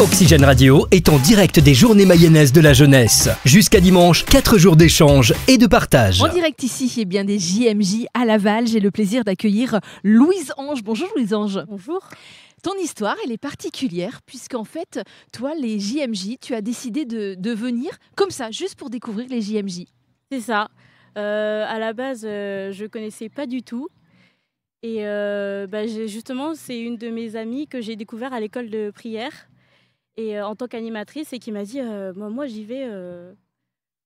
Oxygène Radio est en direct des journées mayonnaises de la jeunesse. Jusqu'à dimanche, 4 jours d'échange et de partage. En direct ici, et eh bien des JMJ à Laval, j'ai le plaisir d'accueillir Louise-Ange. Bonjour Louise-Ange. Bonjour. Ton histoire, elle est particulière, puisqu'en fait, toi, les JMJ, tu as décidé de, venir comme ça, juste pour découvrir les JMJ. C'est ça. Euh, à la base, je euh, je connaissais pas du tout. Et euh, bah, justement, c'est une de mes amies que j'ai découvert à l'école de prière et euh, en tant qu'animatrice et qui m'a dit euh, moi, moi j'y vais euh.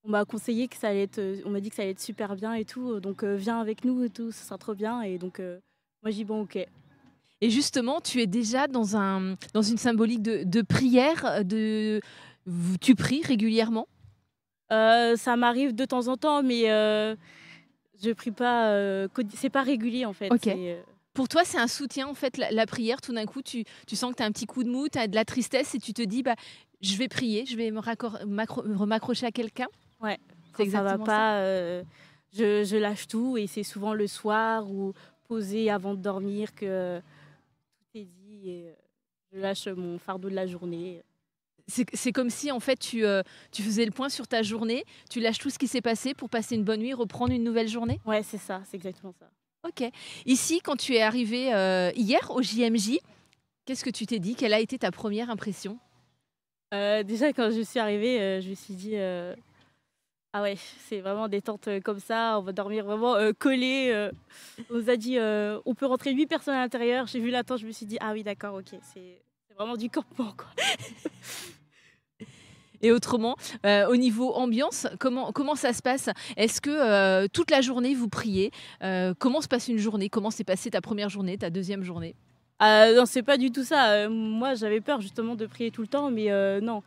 on m'a conseillé que ça allait être, on m'a dit que ça allait être super bien et tout, donc viens avec nous et tout, ça sera trop bien. Et donc moi j'y bon ok. Et justement, tu es déjà dans un, dans une symbolique de, prière, de, tu pries régulièrement Ça m'arrive de temps en temps, mais je prie pas, c'est pas régulier en fait. Ok. Pour toi, c'est un soutien, en fait, la, prière. Tout d'un coup, tu, sens que tu as un petit coup de mou, tu as de la tristesse et tu te dis, bah, je vais prier, je vais me, raccrocher à quelqu'un. Ouais, exactement ça va pas, euh, je, lâche tout et c'est souvent le soir ou posé avant de dormir que tout est dit et euh, je lâche mon fardeau de la journée. C'est comme si en fait tu, euh, tu faisais le point sur ta journée, tu lâches tout ce qui s'est passé pour passer une bonne nuit, reprendre une nouvelle journée. Ouais, c'est ça, c'est exactement ça. Ok. Ici, quand tu es arrivé euh, hier au JMJ, qu'est-ce que tu t'es dit Quelle a été ta première impression euh, déjà, quand je suis arrivée, euh, je me suis dit Ah ouais, c'est vraiment des tentes comme ça, on va dormir vraiment collé. On nous a dit On peut rentrer 8 personnes à l'intérieur. J'ai vu la tente, je me suis dit Ah oui, d'accord, ok, c'est c'est vraiment du campement quoi. Et autrement, euh, au niveau ambiance, comment, comment ça se passe Est-ce que euh, toute la journée, vous priez euh, Comment se passe une journée Comment s'est passée ta première journée, ta deuxième journée ah, Non, c'est pas du tout ça. moi, j'avais peur justement de prier tout le temps, mais non.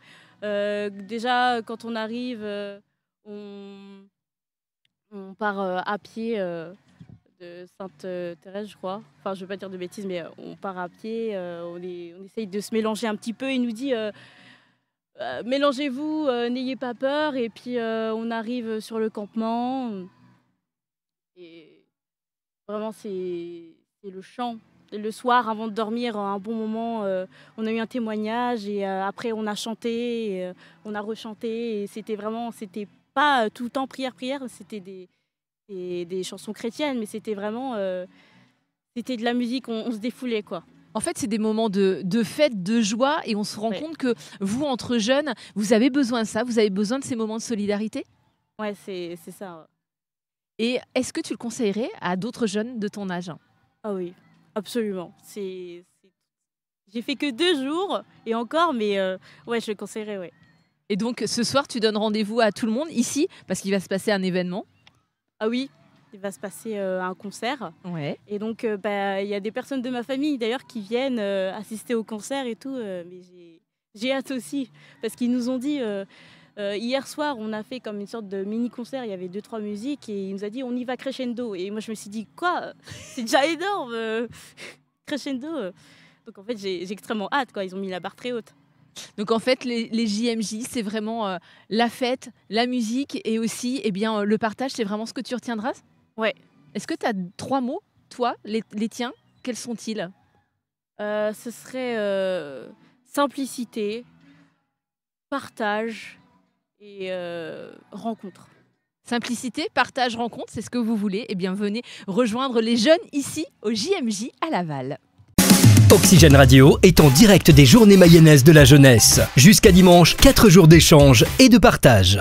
déjà, quand on arrive, on, part à pied de Sainte-Thérèse, je crois. Enfin, je ne vais pas dire de bêtises, mais on part à pied, on, essaye de se mélanger un petit peu. Il nous dit, euh, mélangez-vous, euh, n'ayez pas peur, et puis euh, on arrive sur le campement. Et vraiment, c'est le chant. le soir, avant de dormir, un bon moment, on a eu un témoignage, et après on a chanté, on a rechanté, et c'était vraiment, c'était pas tout le temps prière, prière, c'était des, des, chansons chrétiennes, mais c'était vraiment, c'était de la musique, on se défoulait quoi en fait, c'est des moments de, fête, de joie, et on se rend compte que vous, entre jeunes, vous avez besoin de ça, vous avez besoin de ces moments de solidarité Ouais, c'est ça. Et est-ce que tu le conseillerais à d'autres jeunes de ton âge Ah oui, absolument. C'est j'ai fait que deux jours et encore, mais euh, ouais, je le conseillerais, ouais. Et donc ce soir, tu donnes rendez-vous à tout le monde ici parce qu'il va se passer un événement. Ah oui, il va se passer euh, un concert. Et donc, euh, bah, il y a des personnes de ma famille d'ailleurs qui viennent euh, assister au concert et tout. mais j'ai hâte aussi, parce qu'ils nous ont dit. hier soir, on a fait comme une sorte de mini-concert, il y avait deux, trois musiques, et il nous a dit on y va crescendo. Et moi, je me suis dit, quoi C'est déjà énorme Crescendo Donc en fait, j'ai extrêmement hâte, quoi. Ils ont mis la barre très haute. Donc en fait, les, les JMJ, c'est vraiment la fête, la musique et aussi eh bien, le partage. C'est vraiment ce que tu retiendras Ouais. Est-ce que tu as trois mots, toi, les, tiens Quels sont-ils euh, Ce serait euh, simplicité, partage et euh, rencontre. Simplicité, partage, rencontre, c'est ce que vous voulez. Eh bien, venez rejoindre les jeunes ici au JMJ à Laval. Oxygène Radio est en direct des journées mayonnaises de la jeunesse. Jusqu'à dimanche, quatre jours d'échange et de partage.